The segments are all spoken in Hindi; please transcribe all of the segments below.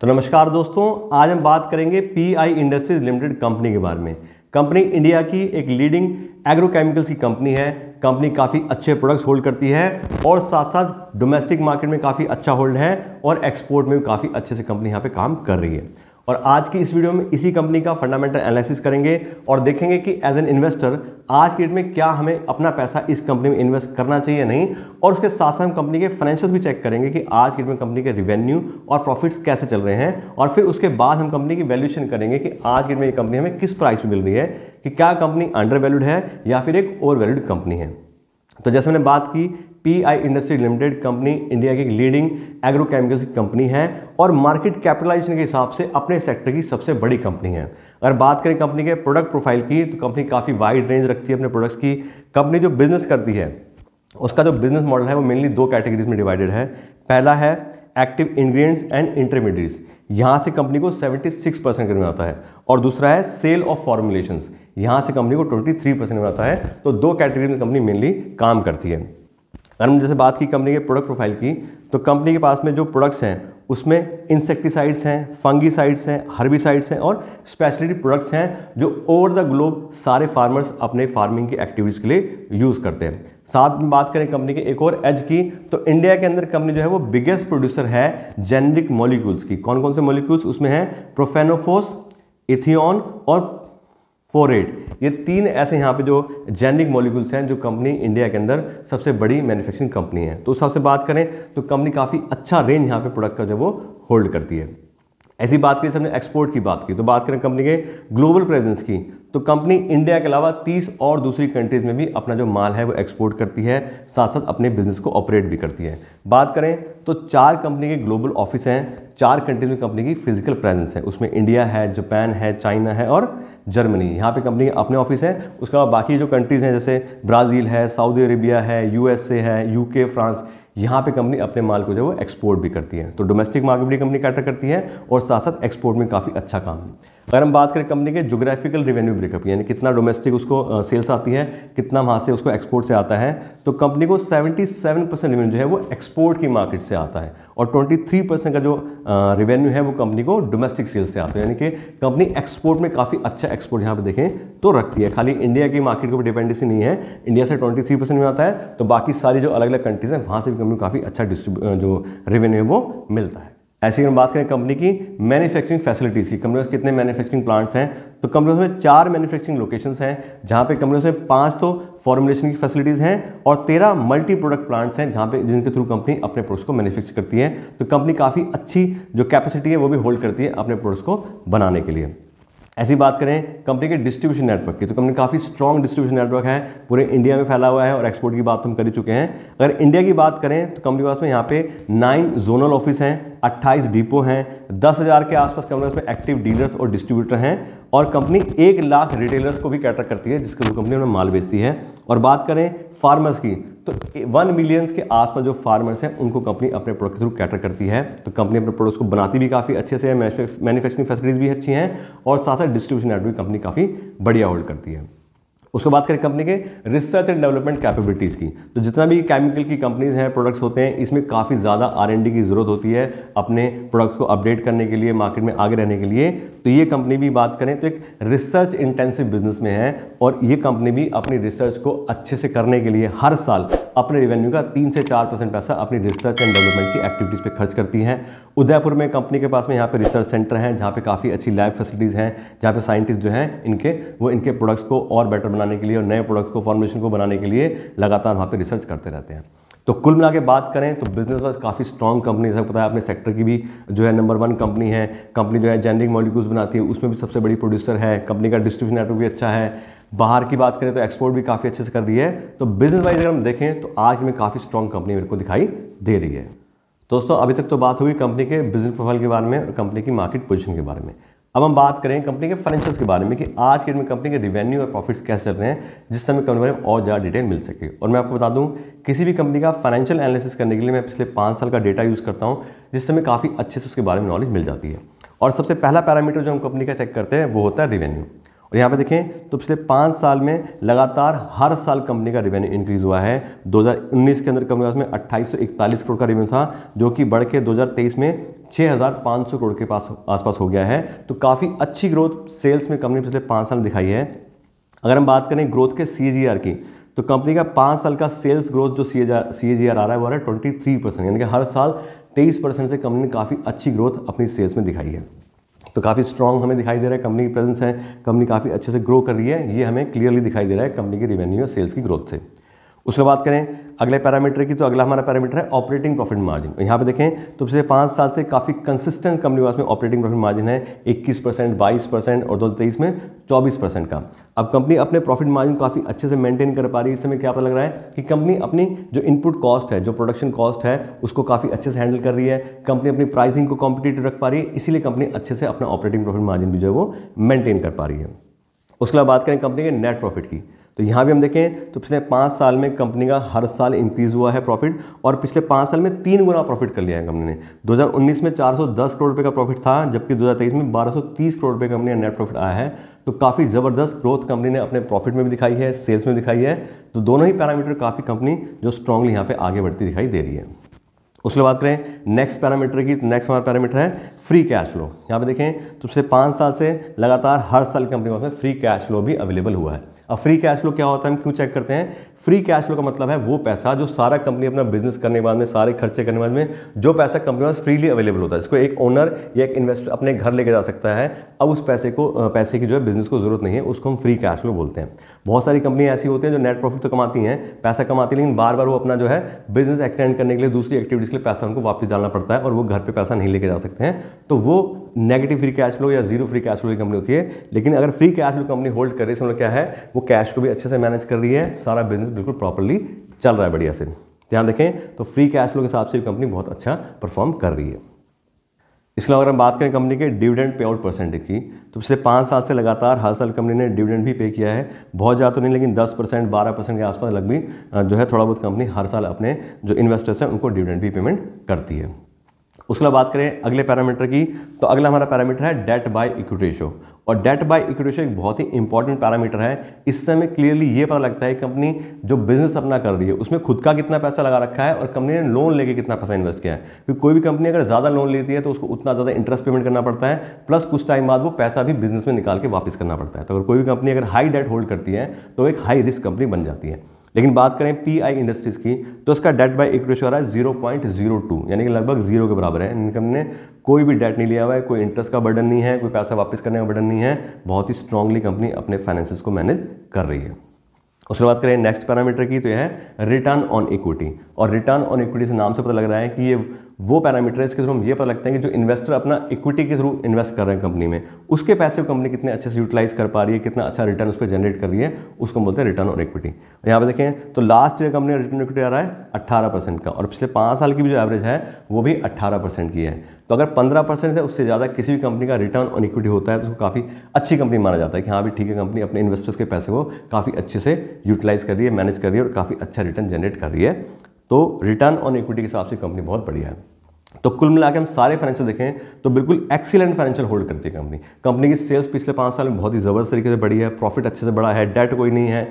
तो नमस्कार दोस्तों आज हम बात करेंगे पीआई इंडस्ट्रीज लिमिटेड कंपनी के बारे में कंपनी इंडिया की एक लीडिंग एग्रोकेमिकल्स की कंपनी है कंपनी काफ़ी अच्छे प्रोडक्ट्स होल्ड करती है और साथ साथ डोमेस्टिक मार्केट में काफ़ी अच्छा होल्ड है और एक्सपोर्ट में भी काफ़ी अच्छे से कंपनी यहाँ पे काम कर रही है और आज की इस वीडियो में इसी कंपनी का फंडामेंटल एनालिसिस करेंगे और देखेंगे कि एज एन इन्वेस्टर आज की डेट में क्या हमें अपना पैसा इस कंपनी में इन्वेस्ट करना चाहिए नहीं और उसके साथ साथ हम कंपनी के फाइनेंशियल भी चेक करेंगे कि आज की डेट में कंपनी के रिवेन्यू और प्रॉफिट्स कैसे चल रहे हैं और फिर उसके बाद हम कंपनी की वैल्यूशन करेंगे कि आज की डेट में ये कंपनी हमें किस प्राइस में मिल रही है कि क्या कंपनी अंडर वैल्यूड है या फिर एक ओवर वैल्यूड कंपनी है तो जैसे मैंने बात की PI industry limited company India की लीडिंग एग्रोकेमिकल्स कंपनी है और मार्केट कैपिटलाइजेशन के हिसाब से अपने सेक्टर की सबसे बड़ी कंपनी है अगर बात करें कंपनी के प्रोडक्ट प्रोफाइल की तो कंपनी काफ़ी वाइड रेंज रखती है अपने प्रोडक्ट्स की कंपनी जो बिजनेस करती है उसका जो बिजनेस मॉडल है वो मेनली दो कैटेगरीज में डिवाइडेड है पहला है एक्टिव इंग्रेडिएंट्स एंड इंटरमीडिएट्स यहाँ से कंपनी को 76 परसेंट करना आता है और दूसरा है सेल ऑफ फॉर्मुलेशंस यहाँ से कंपनी को 23 परसेंट में आता है तो दो कैटेगरी में कंपनी मेनली काम करती है अगर हम जैसे बात की कंपनी के प्रोडक्ट प्रोफाइल की तो कंपनी के पास में जो प्रोडक्ट्स हैं उसमें इंसेक्टिसाइड्स हैं फंगीसाइड्स हैं हर्बिसाइड्स हैं और स्पेशलिटी प्रोडक्ट्स हैं जो ओवर द ग्लोब सारे फार्मर्स अपने फार्मिंग की एक्टिविटीज़ के लिए यूज़ करते हैं साथ में बात करें कंपनी के एक और एज की तो इंडिया के अंदर कंपनी जो है वो बिगेस्ट प्रोड्यूसर है जेनरिक मॉलिक्यूल्स की कौन कौन से मॉलिक्यूल्स उसमें हैं प्रोफेनोफोस इथियन और फोर एट ये तीन ऐसे यहाँ पे जो जेनरिक मॉलिक्यूल्स हैं जो कंपनी इंडिया के अंदर सबसे बड़ी मैन्युफैक्चरिंग कंपनी है तो उस हिसाब से बात करें तो कंपनी काफ़ी अच्छा रेंज यहाँ पे प्रोडक्ट का जो वो होल्ड करती है ऐसी बात की सबने एक्सपोर्ट की बात की तो बात करें कंपनी के ग्लोबल प्रेजेंस की तो कंपनी इंडिया के अलावा 30 और दूसरी कंट्रीज़ में भी अपना जो माल है वो एक्सपोर्ट करती है साथ साथ अपने बिजनेस को ऑपरेट भी करती है बात करें तो चार कंपनी के ग्लोबल ऑफिस हैं चार कंट्रीज में कंपनी की फिजिकल प्रेजेंस है उसमें इंडिया है जापान है चाइना है और जर्मनी यहाँ पे कंपनी अपने ऑफिस हैं उसके अलावा बाकी जो कंट्रीज़ हैं जैसे ब्राज़ील है सऊदी अरेबिया है यूएसए है यूके फ्रांस यहाँ पे कंपनी अपने माल को जो है वो एक्सपोर्ट भी करती है तो डोमेस्टिक मार्केट भी कंपनी कैटर करती है और साथ साथ एक्सपोर्ट में काफ़ी अच्छा काम है अगर हम बात करें कंपनी के जोग्राफिकल रेवेन्यू ब्रेकअप यानी कितना डोमेस्टिक उसको सेल्स आती है कितना वहाँ से उसको एक्सपोर्ट से आता है तो कंपनी को 77 परसेंट रेवेन्यू जो है वो एक्सपोर्ट की मार्केट से आता है और 23 परसेंट का जो रेवेन्यू है वो कंपनी को डोमेस्टिक सेल्स से आता है यानी कि कंपनी एक्सपोर्ट में काफ़ी अच्छा एक्सपोर्ट यहाँ पर देखें तो रखती है खाली इंडिया की मार्केट के ऊपर डिपेंडेंसी नहीं है इंडिया से ट्वेंटी में आता है तो बाकी सारी जो अलग अलग कंट्रीज़ हैं वहाँ से भी कंपनी को काफ़ी अच्छा जो रेवेन्यू है वो मिलता है ऐसे हम बात करें कंपनी की मैन्युफैक्चरिंग फैसिलिटीज़ की कंपनी में कितने मैन्युफैक्चरिंग प्लांट्स हैं तो कंपनी में चार मैन्युफैक्चरिंग लोकेशंस हैं जहाँ पे कंपनी में पांच तो फॉर्मुलेशन की फैसिलिटीज़ हैं और तेरह मल्टी प्रोडक्ट प्लांट्स हैं जहाँ पे जिनके थ्रू कंपनी अपने प्रोडक्ट्स को मैनुफैक्चर करती है तो कंपनी काफ़ी अच्छी जो कैपेसिटी है वो भी होल्ड करती है अपने प्रोडक्ट्स को बनाने के लिए ऐसी बात करें कंपनी के डिस्ट्रीब्यूशन नेटवर्क की तो कंपनी काफ़ी स्ट्रॉन्ग डिस्ट्रीब्यूशन नेटवर्क है पूरे इंडिया में फैला हुआ है और एक्सपोर्ट की बात हम कर ही चुके हैं अगर इंडिया की बात करें तो कंपनी के पास में यहाँ पे नाइन जोनल ऑफिस हैं 28 डिपो हैं दस हज़ार के आसपास कंपनी में एक्टिव डीलर्स और डिस्ट्रीब्यूटर हैं और कंपनी एक लाख रिटेलर्स को भी कैटर करती है जिसके थ्रू कंपनी उन्हें माल बेचती है और बात करें फार्मर्स की तो वन मिलियंस के आसपास जो फार्मर्स हैं उनको कंपनी अपने प्रोडक्ट के थ्रू कैटर करती है तो कंपनी अपने प्रोडक्ट्स को बनाती भी काफ़ी अच्छे से है मैनुफैक्चरिंग फैसिलिटीज़ भी अच्छी हैं और साथ साथ डिस्ट्रीब्यूशन नेटवर्क कंपनी काफ़ी बढ़िया होल्ड करती है उसको बात करें कंपनी के रिसर्च एंड डेवलपमेंट कैपेबिलिटीज़ की तो जितना भी केमिकल की कंपनीज़ हैं प्रोडक्ट्स होते हैं इसमें काफ़ी ज़्यादा आर की ज़रूरत होती है अपने प्रोडक्ट्स को अपडेट करने के लिए मार्केट में आगे रहने के लिए तो ये कंपनी भी बात करें तो एक रिसर्च इंटेंसिव बिजनेस में है और ये कंपनी भी अपनी रिसर्च को अच्छे से करने के लिए हर साल अपने रेवेन्यू का तीन से चार परसेंट पैसा अपनी रिसर्च एंड डेवलपमेंट की एक्टिविटीज़ पे खर्च करती है उदयपुर में कंपनी के पास में यहाँ पे रिसर्च सेंटर है जहाँ पे काफ़ी अच्छी लैब फैसिलिटीज़ हैं जहाँ पे साइंटिस्ट जो हैं इनके वो इनके प्रोडक्ट्स को और बेटर बनाने बनाने के लिए और नए प्रोडक्ट को फॉर्मेशन को बनाने के लिए लगातार वहाँ पर रिसर्च करते रहते हैं तो कुल मिला के बात करें तो बिजनेस वाइज काफ़ी स्ट्रॉन्ग कंपनी सब पता है अपने सेक्टर की भी जो है नंबर वन कंपनी है कंपनी जो है जेनरिक मॉलिक्यूल्स बनाती है उसमें भी सबसे बड़ी प्रोड्यूसर है कंपनी का डिस्ट्रीब्यूशन नेटवर्क भी अच्छा है बाहर की बात करें तो एक्सपोर्ट भी काफ़ी अच्छे से कर रही है तो बिजनेस वाइज अगर हम देखें तो आज में काफ़ी स्ट्रॉन्ग कंपनी मेरे को दिखाई दे रही है दोस्तों अभी तक तो बात हुई कंपनी के बिजनेस प्रोफाइल के बारे में और कंपनी की मार्केट पोजिशन के बारे में अब हम बात करें कंपनी के फाइनेंशियल्स के बारे में कि आज के डेट में कंपनी के रिवेन्यू और प्रॉफिट्स कैसे चल रहे हैं जिससे हमें कंपनी में और ज़्यादा डिटेल मिल सके और मैं आपको बता दूं किसी भी कंपनी का फाइनेंशियल एनालिसिस करने के लिए मैं पिछले पाँच साल का डेटा यूज़ करता हूँ जिससे हमें काफ़ी अच्छे से उसके बारे में नॉलेज मिल जाती है और सबसे पहला पैरामीटर जो हम कंपनी का चेक करते हैं वो होता है रिवेन्यू और यहाँ पे देखें तो पिछले पाँच साल में लगातार हर साल कंपनी का रेवेन्यू इंक्रीज हुआ है 2019 के अंदर कंपनी पास में अट्ठाईस करोड़ का रेवेन्यू था जो कि बढ़ के 2023 में 6,500 करोड़ के पास आसपास हो गया है तो काफ़ी अच्छी ग्रोथ सेल्स में कंपनी पिछले पाँच साल दिखाई है अगर हम बात करें ग्रोथ के सी की तो कंपनी का पाँच साल का सेल्स ग्रोथ जो सी एज आ रहा है वो आ रहा है ट्वेंटी परसेंट यानी कि हर साल तेईस परसेंट से कंपनी ने काफ़ी अच्छी ग्रोथ अपनी सेल्स में दिखाई है तो काफ़ी स्ट्रॉन्ग हमें दिखाई दे रहा है कंपनी की प्रेजेंस है कंपनी काफ़ी अच्छे से ग्रो कर रही है ये हमें क्लियरली दिखाई दे रहा है कंपनी की रेवेन्यू और सेल्स की ग्रोथ से उसके बात करें अगले पैरामीटर की तो अगला हमारा पैरामीटर है ऑपरेटिंग प्रॉफिट मार्जिन यहाँ पे देखें तो पिछले पाँच साल से काफ़ी कंसिस्टेंट कंपनी वास में ऑपरेटिंग प्रॉफिट मार्जिन है 21 परसेंट बाईस परसेंट और दो में 24 परसेंट का अब कंपनी अपने प्रॉफिट मार्जिन काफ़ी अच्छे से मेंटेन कर पा रही है इस समय क्या पता लग रहा है कि कंपनी अपनी जो इनपुट कॉस्ट है जो प्रोडक्शन कॉस्ट है उसको काफ़ी अच्छे से हैंडल कर रही है कंपनी अपनी प्राइसिंग को कॉम्पिटेटिव रख पा रही है इसीलिए कंपनी अच्छे से अपना ऑपरेटिंग प्रॉफिट मार्जिन भी जो है वो मेंटेन कर पा रही है उसके बाद बात करें कंपनी के नेट प्रॉफिट की तो यहाँ भी हम देखें तो पिछले पाँच साल में कंपनी का हर साल इंक्रीज हुआ है प्रॉफिट और पिछले पाँच साल में तीन गुना प्रॉफिट कर लिया है कंपनी ने 2019 में 410 करोड़ रुपए का प्रॉफिट था जबकि 2023 में 1230 करोड़ रुपए कंपनी का नेट प्रॉफिट आया है तो काफ़ी ज़बरदस्त ग्रोथ कंपनी ने अपने प्रॉफिट में भी दिखाई है सेल्स में दिखाई है तो दोनों ही पैरामीटर काफ़ी कंपनी जो स्ट्रांगली यहाँ पर आगे बढ़ती दिखाई दे रही है उसके बात करें नेक्स्ट पैरामीटर की नेक्स्ट हमारा पैरामीटर है फ्री कैश फ्लो यहाँ पे देखें तो पिछले पाँच साल से लगातार हर साल कंपनी के पास में फ्री कैश फ्लो भी अवेलेबल हुआ है अब फ्री कैश फ्लो क्या होता है हम क्यों चेक करते हैं फ्री कैश फ्लो का मतलब है वो पैसा जो सारा कंपनी अपना बिजनेस करने के बाद में सारे खर्चे करने बाद में जो पैसा कंपनी के पास फ्रीली अवेलेबल होता है जिसको एक ओनर या एक इन्वेस्टर अपने घर लेके जा सकता है अब उस पैसे को पैसे की जो है बिजनेस को जरूरत नहीं है उसको हम फ्री कैश फ्लो बोलते हैं बहुत सारी कंपनियाँ ऐसी होती हैं जो नेट प्रॉफिट तो कमाती हैं पैसा कमाती है लेकिन बार बार वो अपना जो है बिजनेस एक्सटेंड करने के लिए दूसरी एक्टिविटीज़ के लिए पैसा उनको वापस डालना पड़ता है और वो घर पर पैसा नहीं लेके जा सकते हैं तो वो नेगेटिव फ्री कैश फ्लो या जीरो फ्री कैश फ्लो की कंपनी होती है लेकिन अगर free cash flow company hold कर रही है उसमें मतलब क्या है वो कैश को भी अच्छे से मैनेज कर रही है सारा बिजनेस बिजनेस बिल्कुल प्रॉपरली चल रहा है बढ़िया से ध्यान देखें तो फ्री कैश फ्लो के हिसाब से भी कंपनी बहुत अच्छा परफॉर्म कर रही है इसके अलावा अगर हम बात करें कंपनी के डिविडेंड पे आउट परसेंटेज की तो पिछले पाँच साल से लगातार हर साल कंपनी ने डिविडेंड भी पे किया है बहुत ज़्यादा तो नहीं लेकिन 10 परसेंट बारह परसेंट के आसपास लग भी जो है थोड़ा बहुत कंपनी हर साल अपने जो इन्वेस्टर्स हैं उनको डिविडेंड भी पेमेंट करती है उसके बाद बात करें अगले पैरामीटर की तो अगला हमारा पैरामीटर है डेट बाय इक्विटी रेशो और डेट बाय इक्विटी रेशियो एक बहुत ही इंपॉर्टेंट पैरामीटर है इससे हमें क्लियरली ये पता लगता है कि कंपनी जो बिजनेस अपना कर रही है उसमें खुद का कितना पैसा लगा रखा है और कंपनी ने लोन लेके कितना पैसा इन्वेस्ट किया है क्योंकि कोई भी कंपनी अगर ज़्यादा लोन लेती है तो उसको उतना ज़्यादा इंटरेस्ट पेमेंट करना पड़ता है प्लस कुछ टाइम बाद वो पैसा भी बिजनेस में निकाल के वापस करना पड़ता है तो अगर कोई भी कंपनी अगर हाई डेट होल्ड करती है तो एक हाई रिस्क कंपनी बन जाती है लेकिन बात करें पी आई इंडस्ट्रीज की तो उसका डेट बाई इक्विटी आ रहा है जीरो पॉइंट जीरो टू यानी कि लगभग जीरो के बराबर है इनकम ने कोई भी डेट नहीं लिया हुआ है कोई इंटरेस्ट का बर्डन नहीं है कोई पैसा वापस करने का बर्डन नहीं है बहुत ही स्ट्रांगली कंपनी अपने फाइनेंसिस को मैनेज कर रही है उसके बाद करें नेक्स्ट पैरामीटर की तो यह है रिटर्न ऑन इक्विटी और रिटर्न ऑन इक्विटी से नाम से पता लग रहा है कि ये वो है के थ्रू हम ये पता लगता है कि जो इन्वेस्टर अपना इक्विटी के थ्रू इन्वेस्ट कर रहे हैं कंपनी में उसके पैसे को कंपनी कितने अच्छे से यूटिलाइज कर पा रही है कितना अच्छा रिटर्न उस पर जनरेट कर रही है उसको बोलते हैं रिटर्न और इक्विटी यहाँ पर देखें तो last year company return equity आ रहा है अट्ठारह का और पिछले पाँच साल की भी जो एवरेज है वो भी अट्ठारह की है तो अगर पंद्रह परसेंट से उससे ज़्यादा किसी भी कंपनी का रिटर्न ऑन इक्विटी होता है तो उसको काफ़ी अच्छी कंपनी माना जाता है कि हाँ भी ठीक है कंपनी अपने इन्वेस्टर्स के पैसे को काफ़ी अच्छे से यूटिलाइज कर रही है मैनेज कर रही है और काफ़ी अच्छा रिटर्न जनरेट कर रही है तो रिटर्न ऑन इक्विटी के हिसाब से कंपनी बहुत बढ़िया है तो कुल मिला हम सारे फाइनेंशियल देखें तो बिल्कुल एक्सीलेंट फाइनेंशियल होल्ड करती है कंपनी कंपनी की सेल्स पिछले पाँच साल में बहुत ही ज़बरदस्त तरीके से बढ़ी है प्रॉफिट अच्छे से बढ़ा है डेट कोई नहीं है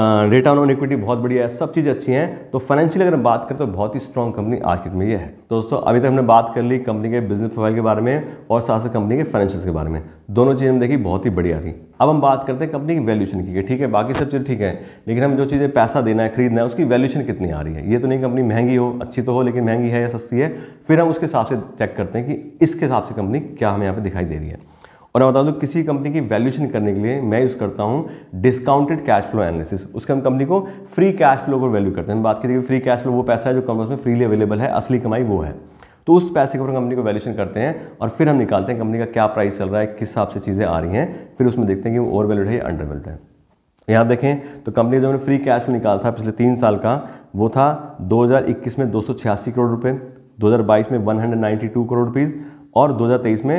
रिटर्न ऑन इक्विटी बहुत बढ़िया है सब चीज़ें अच्छी हैं तो फाइनेंशियली अगर हम बात करें तो बहुत ही स्ट्रॉन्ग कंपनी आज में ये है दोस्तों अभी तक हमने बात कर ली कंपनी के बिजनेस प्रोफाइल के बारे में और साथ साथ कंपनी के फाइनेंशियल के बारे में दोनों चीज़ें हम देखी बहुत ही बढ़िया थी अब हम बात करते हैं कंपनी की वैल्यूशन की ठीक है बाकी सब चीज़ ठीक है लेकिन हम जो चीज़ें पैसा देना है खरीदना है उसकी वैल्यूशन कितनी आ रही है ये तो नहीं कंपनी महंगी हो अच्छी तो हो लेकिन महंगी है या सस्ती है फिर हम उसके हिसाब से चेक करते हैं कि इसके हिसाब से कंपनी क्या हमें यहाँ पर दिखाई दे रही है और मैं बता दूँ तो किसी कंपनी की वैल्यूशन करने के लिए मैं यूज़ करता हूँ डिस्काउंटेड कैश फ्लो एनालिसिस उसके हम कंपनी को फ्री कैश फ्लो पर वैल्यू करते हैं बात करिए फ्री कैश फ्लो वो पैसा है जो कंपनी में फ्रीली अवेलेबल है असली कमाई वो है तो उस पैसे के ऊपर कंपनी को वैल्यूशन करते हैं और फिर हम निकालते हैं कंपनी का क्या प्राइस चल रहा है किस हिसाब से चीज़ें आ रही हैं फिर उसमें देखते हैं कि वो ओवर वैल्यूड है या अंडर वैल्यूड है तो यहाँ देखें तो कंपनी जो हमने फ्री कैश फ्लो निकाला था पिछले तीन साल का वो था 2021 में दो करोड़ रुपये 2022 में 192 करोड़ रुपीज़ और 2023 में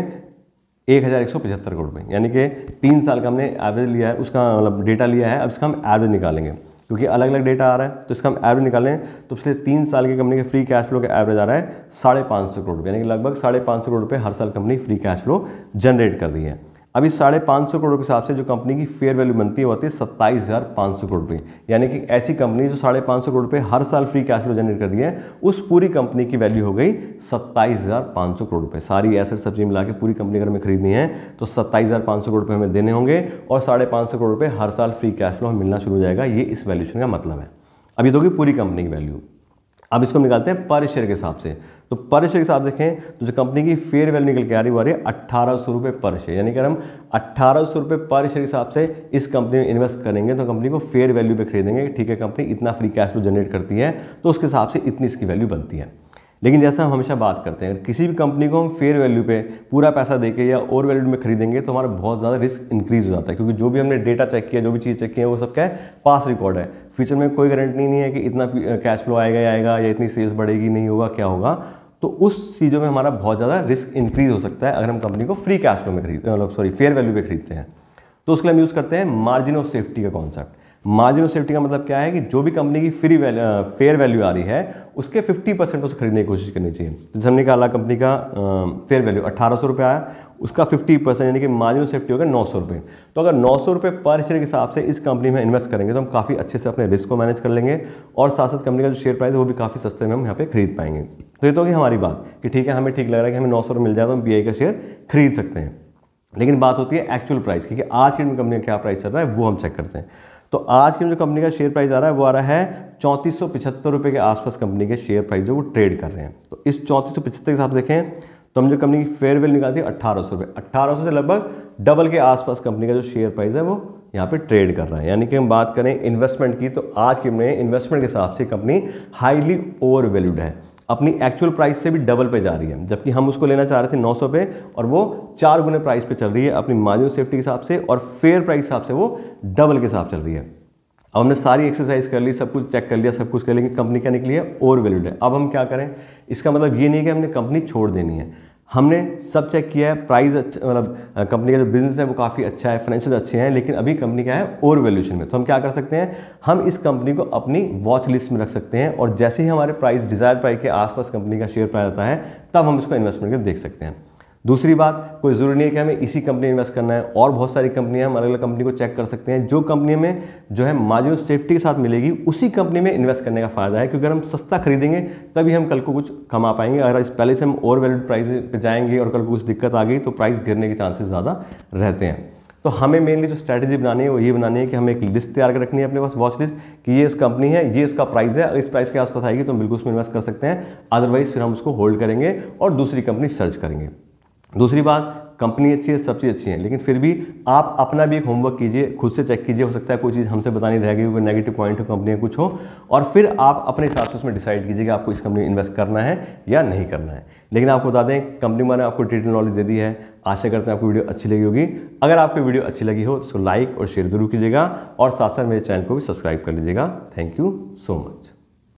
एक हज़ार एक सौ पचहत्तर करोड़ रुपये यानी कि तीन साल का हमने एवरेज लिया है उसका मतलब डेटा लिया है अब इसका हम एवरेज निकालेंगे क्योंकि अलग अलग डेटा आ रहा है तो इसका हम एवरेज निकालें तो पिछले तीन साल की कंपनी के फ्री कैश फ्लो का एवरेज आ रहा है साढ़े पाँच सौ करोड़ रुपये यानी कि लगभग साढ़े पाँच सौ करोड़ रुपये हर साल company free cash flow generate कर रही है अभी साढ़े पाँच सौ करोड़ के हिसाब से जो कंपनी की फेयर वैल्यू बनती है वो होती है सत्ताईस हज़ार पाँच सौ करोड़ रुपये यानी कि ऐसी कंपनी जो साढ़े पाँच सौ करोड़ रुपये हर साल फ्री कैश फ्लो जनरेट कर रही है उस पूरी कंपनी की वैल्यू हो गई सत्ताईस हज़ार पाँच सौ करोड़ रुपये सारी एसेट सब्जी मिला के पूरी कंपनी अगर हमें खरीदनी है तो सत्ताईस हज़ार पाँच सौ करोड़ रुपये हमें देने होंगे और साढ़े पाँच सौ करोड़ रुपये हर साल फ्री कैश फ्लो हमें मिलना शुरू हो जाएगा ये इस वैल्यूशन का मतलब है अभी तो होगी पूरी कंपनी की वैल्यू अब इसको निकालते हैं पर शेयर के हिसाब से तो पर शेयर के साथ देखें तो जो कंपनी की फेयर वैल्यू निकल के आ रही वो आ रही है अट्ठारह सौ रुपये पर शेयर यानी कि हम अट्ठारह सौ रुपये पर शेयर के हिसाब से इस कंपनी में इन्वेस्ट करेंगे तो कंपनी को फेयर वैल्यू पे खरीदेंगे ठीक है कंपनी इतना फ्री कैश फ्लो जनरेट करती है तो उसके हिसाब से इतनी इसकी वैल्यू बनती है लेकिन जैसा हम हमेशा बात करते हैं किसी भी कंपनी को हम फेयर वैल्यू पे पूरा पैसा देके या ओवर वैल्यू में खरीदेंगे तो हमारा बहुत ज़्यादा रिस्क इंक्रीज हो जाता है क्योंकि जो भी हमने डेटा चेक किया जो भी चीज़ चेक किया वो सब क्या है पास रिकॉर्ड है फ्यूचर में कोई गारंटी नहीं है कि इतना कैश फ्लो आएगा या आएगा या इतनी सेल्स बढ़ेगी नहीं होगा क्या होगा तो उस चीज़ों में हमारा बहुत ज़्यादा रिस्क इंक्रीज हो सकता है अगर हम कंपनी को फ्री कैश फ्लो में खरीद मतलब सॉरी फेयर वैल्यू पे खरीदते हैं तो उसके लिए हम यूज़ करते हैं मार्जिन ऑफ सेफ्टी का कॉन्सेप्ट मार्जिन ऑफ सेफ्टी का मतलब क्या है कि जो भी कंपनी की फ्री वैल्यू फेयर वैल्यू आ रही है उसके 50 परसेंट उसे खरीदने की कोशिश करनी चाहिए जैसे हमने कहा कंपनी का फेयर वैल्यू अट्ठारह सौ रुपये आया उसका 50 परसेंट यानी कि मार्जिन ऑफ सेफ्टी होगा नौ सौ रुपये तो अगर नौ सौ रुपये पर शेयर के हिसाब से इस कंपनी में इन्वेस्ट करेंगे तो हम काफ़ी अच्छे से अपने रिस्क को मैनेज कर लेंगे और साथ साथ कंपनी का जो शेयर प्राइस है वो भी काफ़ी सस्ते में हम यहाँ पर खरीद पाएंगे तो ये तो होगी हमारी बात कि ठीक है हमें ठीक लग रहा है कि हमें नौ सौ मिल जाए तो हम बी का शेयर खरीद सकते हैं लेकिन बात होती है एक्चुअल प्राइस क्योंकि आज की कंपनी का क्या प्राइस चल रहा है वो हम चेक करते हैं तो आज के जो कंपनी का शेयर प्राइस आ रहा है वो आ रहा है चौंतीस रुपए के आसपास कंपनी के शेयर प्राइस जो वो ट्रेड कर रहे हैं तो इस चौंतीस के हिसाब से देखें तो हम जो कंपनी की फेयर वैल्यू निकालती है अट्ठारह सौ रुपये अट्ठारह से लगभग डबल के आसपास कंपनी का जो शेयर प्राइस है वो यहाँ पे ट्रेड कर रहा है यानी कि हम बात करें इन्वेस्टमेंट की तो आज के में इन्वेस्टमेंट के हिसाब से कंपनी हाईली ओवर वैल्यूड है अपनी एक्चुअल प्राइस से भी डबल पे जा रही है जबकि हम उसको लेना चाह रहे थे 900 पे और वो चार गुने प्राइस पे चल रही है अपनी मार्जिन सेफ्टी के हिसाब से और फेयर प्राइस हिसाब से वो डबल के हिसाब चल रही है अब हमने सारी एक्सरसाइज कर ली सब कुछ चेक कर लिया सब कुछ कर लेंगे कंपनी क्या निकली है ओवर वैल्यूड है अब हम क्या करें इसका मतलब ये नहीं कि हमने कंपनी छोड़ देनी है हमने सब चेक किया है प्राइस अच्छा मतलब कंपनी का जो बिजनेस है वो काफ़ी अच्छा है फाइनेंशियल अच्छे हैं लेकिन अभी कंपनी क्या है ओवर वैल्यूशन में तो हम क्या कर सकते हैं हम इस कंपनी को अपनी वॉच लिस्ट में रख सकते हैं और जैसे ही हमारे प्राइस डिजायर प्राइस के आसपास कंपनी का शेयर प्राइस आता है तब हम इसको इन्वेस्टमेंट कर देख सकते हैं दूसरी बात कोई ज़रूरी नहीं है कि हमें इसी कंपनी में इन्वेस्ट करना है और बहुत सारी कंपनियां हम अलग अलग कंपनी को चेक कर सकते हैं जो कंपनी में जो है मार्जिन सेफ्टी के साथ मिलेगी उसी कंपनी में इन्वेस्ट करने का फ़ायदा है क्योंकि अगर हम सस्ता खरीदेंगे तभी हम कल को कुछ कमा पाएंगे अगर इस पहले से हम ओवर वैल्यूड प्राइस पर जाएंगे और कल को कुछ दिक्कत आ गई तो प्राइस गिरने के चांसेस ज़्यादा रहते हैं तो हमें मेनली जो स्ट्रैटेजी बनानी है वो ये बनानी है कि हमें एक लिस्ट तैयार कर रखनी है अपने पास वॉच लिस्ट कि ये इस कंपनी है ये इसका प्राइस है इस प्राइस के आसपास आएगी तो हम बिल्कुल उसमें इन्वेस्ट कर सकते हैं अदरवाइज़ फिर हम उसको होल्ड करेंगे और दूसरी कंपनी सर्च करेंगे दूसरी बात कंपनी अच्छी है सब चीज़ अच्छी है लेकिन फिर भी आप अपना भी एक होमवर्क कीजिए खुद से चेक कीजिए हो सकता है कोई चीज़ हमसे बतानी रह गई कोई नेगेटिव पॉइंट हो कंपनी का कुछ हो और फिर आप अपने हिसाब से उसमें डिसाइड कीजिए कि आपको इस कंपनी में इन्वेस्ट करना है या नहीं करना है लेकिन आपको बता दें कंपनी मैंने आपको डिटेल नॉलेज दे दी है आशा करते हैं आपको वीडियो अच्छी लगी होगी अगर आपको वीडियो अच्छी लगी हो तो लाइक और शेयर ज़रूर कीजिएगा और साथ साथ मेरे चैनल को भी सब्सक्राइब कर लीजिएगा थैंक यू सो मच